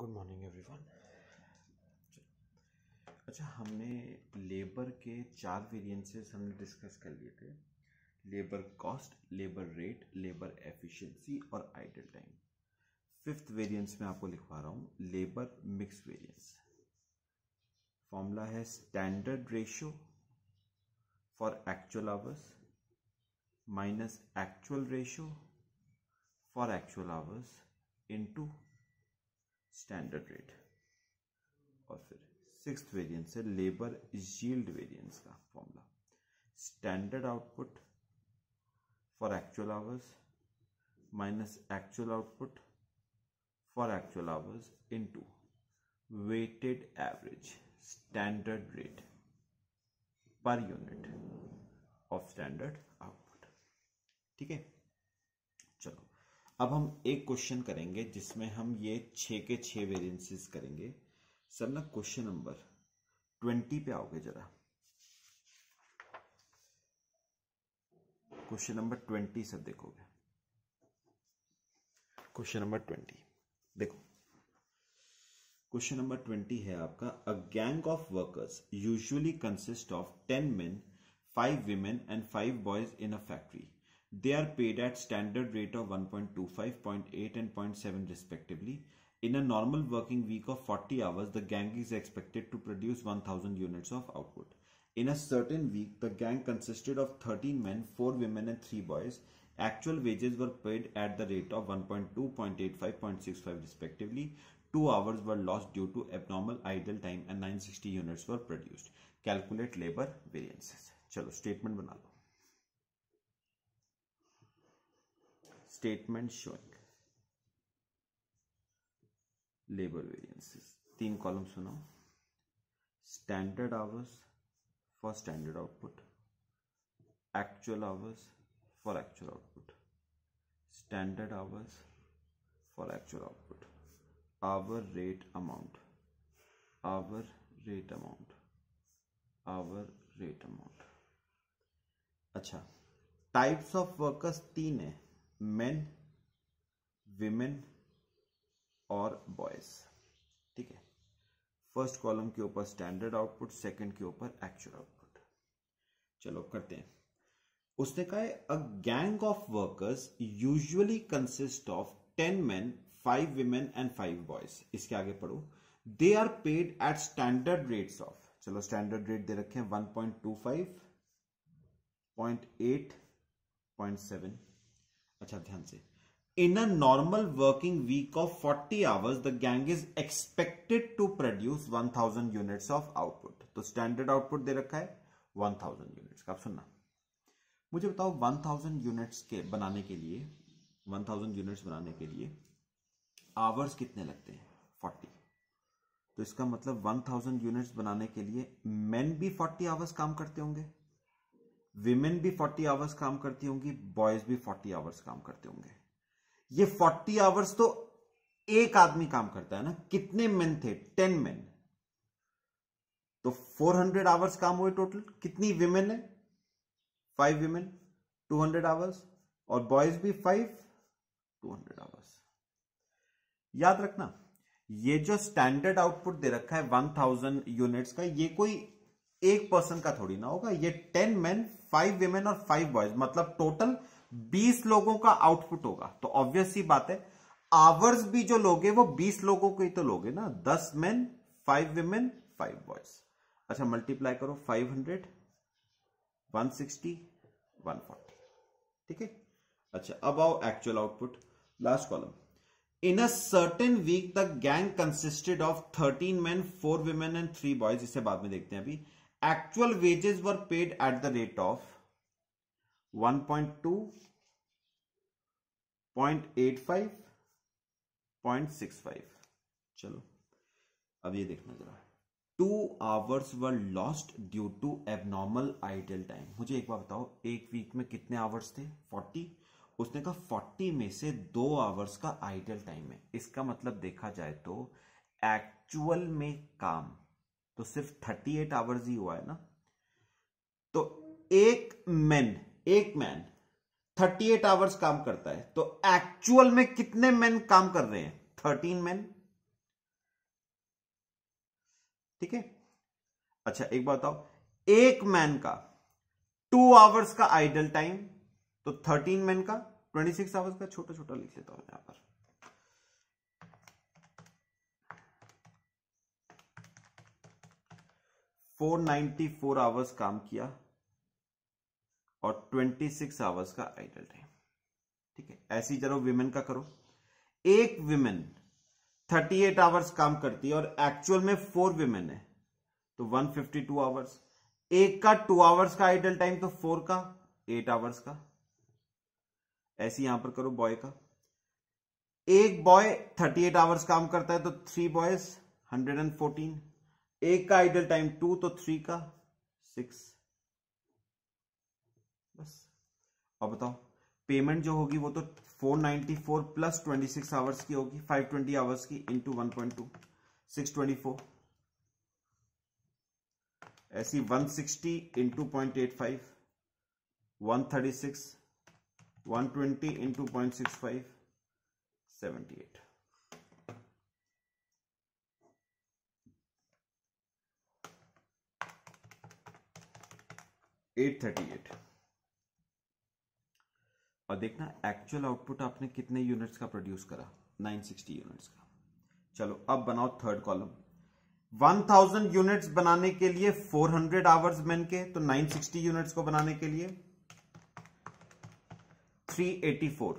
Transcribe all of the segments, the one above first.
Good morning everyone अच्छा हमने labour के चार वेरिएंसेस हमने डिस्कस कर लिए थे labour cost labour rate labour efficiency और आइडल टाइम फिफ्थ वेरिएंस में आपको लिखवा रहा हूँ लेबर मिक्स वेरिएंस फॉर्मूला है standard ratio for actual hours minus actual ratio for actual hours into standard rate और फिर सिक्स वेरिएंस है लेबर यील्ड वेरिएंस का formula standard output for actual hours minus actual output for actual hours into weighted average standard rate per unit of standard output ठीक है अब हम एक question करेंगे जिसमें हम ये छ के छ वेरियंसेस करेंगे सर ना क्वेश्चन नंबर ट्वेंटी पे आओगे जरा क्वेश्चन नंबर ट्वेंटी सर देखोगे क्वेश्चन नंबर ट्वेंटी देखो क्वेश्चन नंबर ट्वेंटी है आपका a gang of workers usually consist of ten men five women and five boys in a factory They are paid at standard rate of 1.25, 0.8 and 0.7 respectively. In a normal working week of 40 hours, the gang is expected to produce 1000 units of output. In a certain week, the gang consisted of 13 men, 4 women and 3 boys. Actual wages were paid at the rate of 1.2, 0.85, 0.65 respectively. 2 hours were lost due to abnormal idle time and 960 units were produced. Calculate labor variances. चलो statement बना लो statement showing labour variances तीन column सुनाओ standard hours for standard output actual hours for actual output standard hours for actual output hour rate amount hour rate amount hour rate amount अच्छा types of workers तीन है main women और boys ठीक है first column के ऊपर standard output second के ऊपर एक्चुअल आउटपुट चलो करते हैं उसने कहा है a gang of workers usually consist of ten man five women and five boys इसके आगे पढ़ो they are paid at standard rates of चलो स्टैंडर्ड रेट दे रखे हैं one point two five point eight point seven अच्छा ध्यान से in a normal working week of 40 hours the gang is expected to produce 1000 units of output तो standard output दे रखा है 1000 यूनिट्स का सुनना मुझे बताओ 1000 यूनिट्स के बनाने के लिए 1000 यूनिट्स बनाने के लिए आवर्स कितने लगते हैं फोर्टी तो इसका मतलब वन थाउजेंड यूनिट बनाने के लिए मेन भी फोर्टी आवर्स काम करते होंगे विमेन भी 40 आवर्स काम करती होंगी बॉयज भी 40 आवर्स काम करते होंगे ये 40 आवर्स तो एक आदमी काम करता है ना कितने मेन थे 10 मेन तो 400 आवर्स काम हुए टोटल कितनी विमेन है फाइव विमेन 200 आवर्स और बॉयज भी फाइव 200 आवर्स याद रखना ये जो स्टैंडर्ड आउटपुट दे रखा है 1000 यूनिट्स का ये कोई एक पर्सन का थोड़ी ना होगा ये टेन मैन फाइव वेमेन और फाइव बॉयज मतलब टोटल बीस लोगों का आउटपुट होगा तो ऑब्वियस ही बात है आवर्स भी जो लोगे वो बीस लोगों के ही तो लोगे ना दस man five women five boys अच्छा मल्टीप्लाई करो five hundred one sixty one forty ठीक है अच्छा अब आओ actual output last column in a certain week the gang consisted of thirteen man four women and three boys इसे बाद में देखते हैं अभी actual wages were paid at the rate of 1.2 0.85 0.65 चलो अब ये देखना जरा two hours were lost due to abnormal idle time मुझे एक बार बताओ एक वीक में कितने आवर्स थे 40 उसने कहा 40 में से दो आवर्स का आइडियल टाइम है इसका मतलब देखा जाए तो एक्चुअल में काम तो सिर्फ थर्टी एट आवर्स ही हुआ है ना तो एक मैन एक मैन थर्टी एट आवर्स काम करता है तो एक्चुअल में कितने मैन काम कर रहे हैं थर्टीन मैन ठीक है अच्छा एक बात बताओ एक मैन का टू आवर्स का आइडल टाइम तो थर्टीन मैन का ट्वेंटी सिक्स आवर्स का छोटा छोटा लिख लेता हूं यहां पर 494 आवर्स काम किया और 26 आवर्स का आइडल टाइम ठीक है ऐसी जरो विमेन का करो एक विमेन 38 आवर्स काम करती है और एक्चुअल में फोर विमेन है तो 152 आवर्स एक का टू आवर्स का आइडल टाइम तो फोर का एट आवर्स का ऐसी यहां पर करो बॉय का एक बॉय 38 आवर्स काम करता है तो थ्री बॉयज 114 एक का आइडल टाइम टू तो थ्री का सिक्स बस अब बताओ पेमेंट जो होगी वो तो 494 प्लस 26 आवर्स की होगी 520 आवर्स की इंटू 1.2 फोर ऐसी 160 into point eight five one thirty six one twenty into point six five seventy eight eight thirty eight और देखना एक्चुअल आउटपुट आपने कितने यूनिट्स का प्रोड्यूस करा 960 यूनिट्स का चलो अब बनाओ थर्ड कॉलम 1000 यूनिट्स बनाने के लिए 400 आवर्स मैन के तो 960 यूनिट्स को बनाने के लिए 384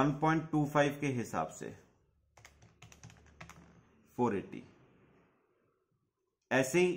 1.25 के हिसाब से 480 ऐसे ही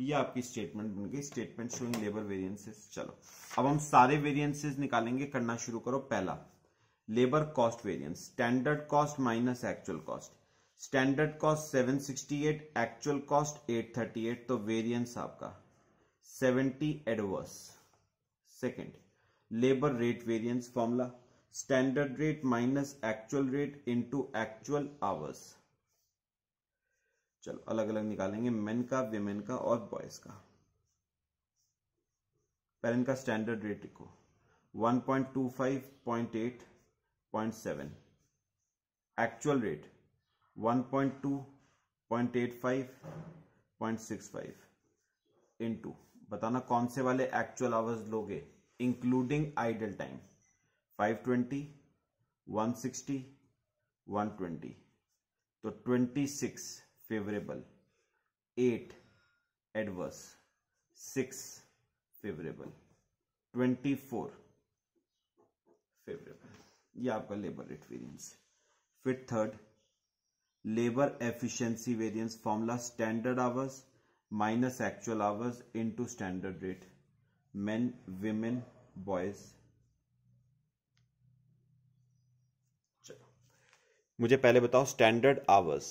ये आपकी स्टेटमेंट बन गई स्टेटमेंट शोइंग लेबर वेरियंसेस चलो अब हम सारे वेरिएंसेस निकालेंगे करना शुरू करो पहला labour cost variance standard cost minus actual cost standard cost 768 actual cost 838 तो वेरिएंस आपका 70 adverse second labour rate variance formula standard rate minus actual rate into actual hours चलो अलग अलग निकालेंगे मेन का वेमेन का और बॉयज का पहले इनका स्टैंडर्ड रेट लिखो 1.25.8.7 एक्चुअल रेट 1.2.85.65 इनटू बताना कौन से वाले एक्चुअल आवर्स लोगे इंक्लूडिंग आइडल टाइम 520 160 120 तो 26 favourable eight adverse six favourable twenty four favourable ये आपका लेबर रेट वेरियंस फिर third labour efficiency variance formula standard hours minus actual hours into standard rate men women boys मुझे पहले बताओ standard hours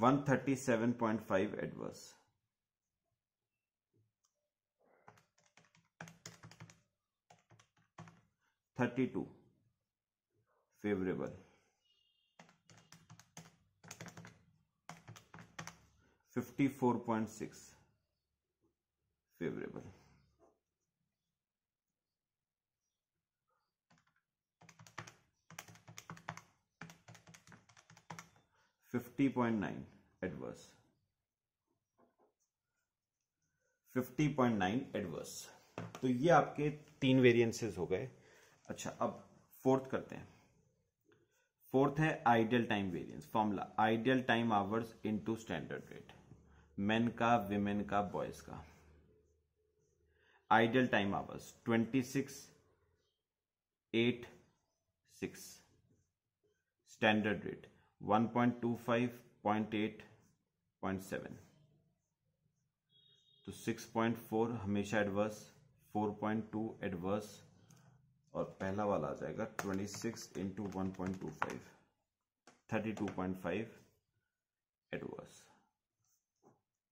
137.5 adverse. Thirty-two favorable. Fifty-four point six favorable. 50.9 adverse 50.9 adverse तो ये आपके तीन वेरिएंसेस हो गए अच्छा अब फोर्थ करते हैं फोर्थ है idle time variance formula idle time hours into standard rate men का विमेन का बॉयज का idle time hours 26 8 6 standard rate तो सिक्स पॉइंट फोर हमेशा adverse four point two adverse और पहला वाला आ जाएगा twenty six into one point two five thirty two point five adverse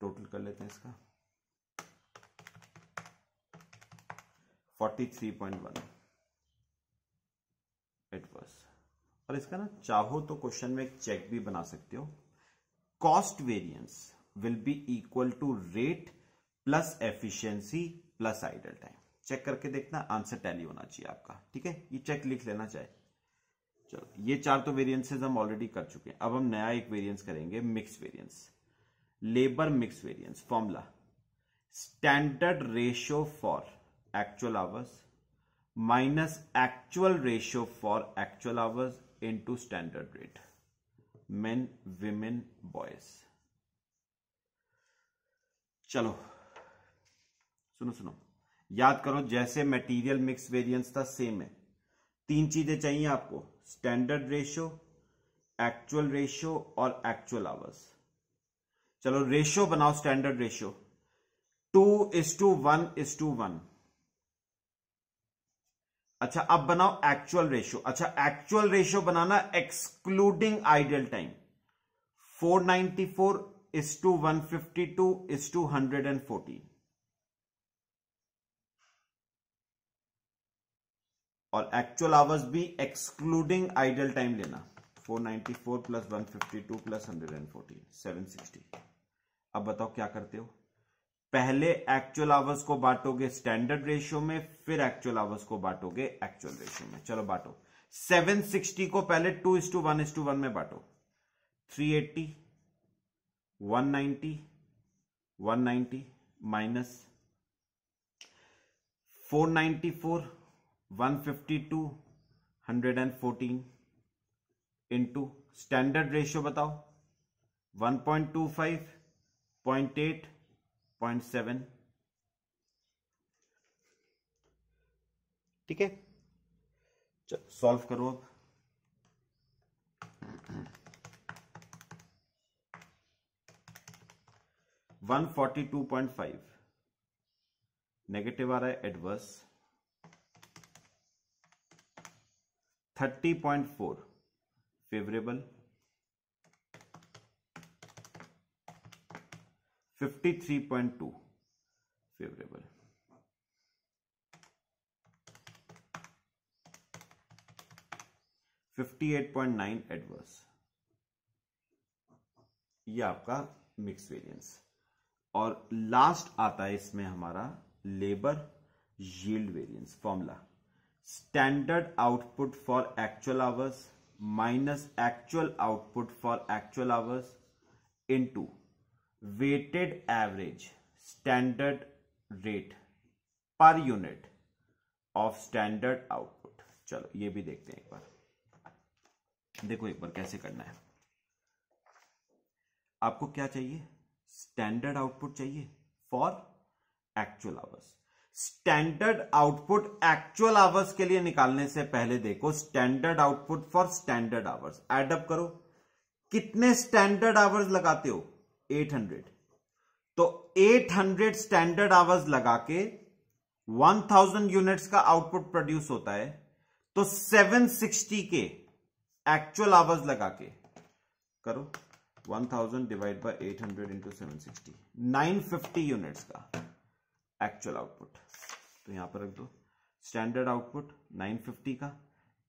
total कर लेते हैं इसका forty three point one adverse और इसका ना चाहो तो क्वेश्चन में एक चेक भी बना सकते हो cost variance will be equal to rate plus efficiency plus idle time check करके देखना आंसर टैली होना चाहिए आपका ठीक है ये चेक लिख लेना चाहिए चलो ये चार तो वेरियंसेज हम ऑलरेडी कर चुके हैं अब हम नया एक वेरियंस करेंगे mix variance labour mix variance formula standard ratio for actual hours minus actual ratio for actual hours into standard rate men women boys चलो सुनो सुनो याद करो जैसे मटेरियल मिक्स वेरिएंस था सेम है तीन चीजें चाहिए आपको स्टैंडर्ड रेशियो एक्चुअल रेशियो और एक्चुअल आवर्स चलो रेशियो बनाओ standard ratio two is to one is to one अच्छा अब बनाओ एक्चुअल रेशियो अच्छा actual ratio banana excluding idle time 494 ninety four is to one fifty two is to hundred and fourteen और actual hours भी excluding idle time लेना 494 plus one plus 140 760 अब बताओ क्या करते हो पहले एक्चुअल आवर्स को बांटोगे स्टैंडर्ड रेशियो में फिर एक्चुअल आवर्स को बांटोगे एक्चुअल रेशियो में चलो बांटो 760 को पहले two is to one is to one में बांटो 380, 190, 190 माइनस 494, 152, 114 इनटू स्टैंडर्ड रेशियो बताओ 1.25, 0.8 पॉइंट सेवन ठीक है सॉल्व करो अब one forty two point five negative आ रहा है adverse thirty point four favourable 53.2 favorable fifty eight point nine adverse ये आपका मिक्स वेरिएंस और लास्ट आता है इसमें हमारा labour yield variance formula standard output for actual hours minus actual output for actual hours into weighted average standard rate per unit of standard output चलो ये भी देखते हैं एक बार देखो एक बार कैसे करना है आपको क्या चाहिए स्टैंडर्ड आउटपुट चाहिए for actual hours standard output actual hours के लिए निकालने से पहले देखो standard output for standard hours add up करो कितने स्टैंडर्ड आवर्स लगाते हो 800 तो 800 स्टैंडर्ड आवर्स लगा के 1000 यूनिट्स का आउटपुट प्रोड्यूस होता है तो 760 के एक्चुअल आवर्स लगा के करो 1000 divide by 800 hundred into seven sixty units का एक्चुअल आउटपुट तो यहां पर रख दो स्टैंडर्ड आउटपुट 950 का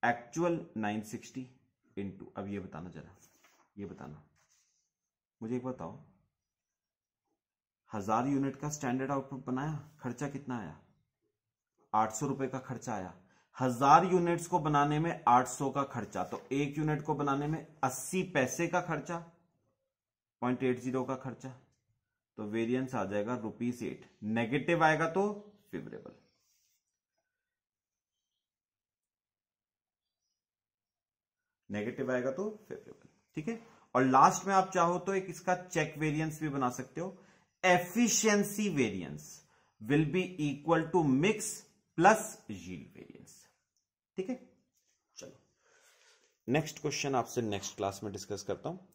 एक्चुअल 960 सिक्सटी इंटू अब ये बताना जरा ये बताना मुझे एक बताओ हजार यूनिट का स्टैंडर्ड आउटपुट बनाया खर्चा कितना आया आठ सौ रुपए का खर्चा आया हजार यूनिट्स को बनाने में आठ सौ का खर्चा तो एक यूनिट को बनाने में अस्सी पैसे का खर्चा पॉइंट एट जीरो का खर्चा तो वेरिएंस आ जाएगा रुपीस एट नेगेटिव आएगा तो फेवरेबल नेगेटिव आएगा तो फेवरेबल ठीक है और लास्ट में आप चाहो तो एक इसका चेक वेरिएंस भी बना सकते हो efficiency variance will be equal to mix plus yield variance ठीक है चलो नेक्स्ट क्वेश्चन आपसे नेक्स्ट क्लास में डिस्कस करता हूं